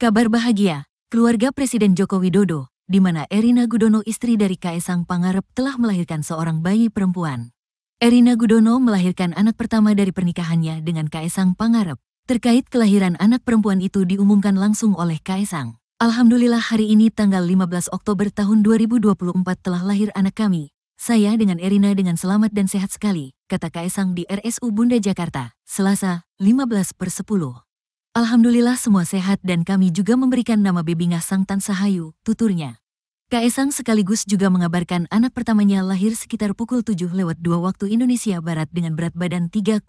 Kabar bahagia, keluarga Presiden Joko Widodo, di mana Erina Gudono istri dari Kaisang e Pangarep telah melahirkan seorang bayi perempuan. Erina Gudono melahirkan anak pertama dari pernikahannya dengan Kaisang e Pangarep. Terkait kelahiran anak perempuan itu diumumkan langsung oleh Kaisang. E Alhamdulillah hari ini tanggal 15 Oktober tahun 2024 telah lahir anak kami. Saya dengan Erina dengan selamat dan sehat sekali, kata Kaisang di RSU Bunda Jakarta, Selasa, 15 per 10. Alhamdulillah semua sehat dan kami juga memberikan nama Baby Ngasang Tan Sahayu, tuturnya. Kaesang sekaligus juga mengabarkan anak pertamanya lahir sekitar pukul 7 lewat 2 waktu Indonesia Barat dengan berat badan 3,4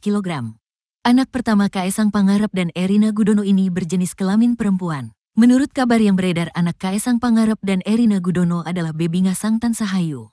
kg. Anak pertama Kaesang Pangarep dan Erina Gudono ini berjenis kelamin perempuan. Menurut kabar yang beredar anak Kaesang Pangarep dan Erina Gudono adalah Baby Ngasang Tan Sahayu.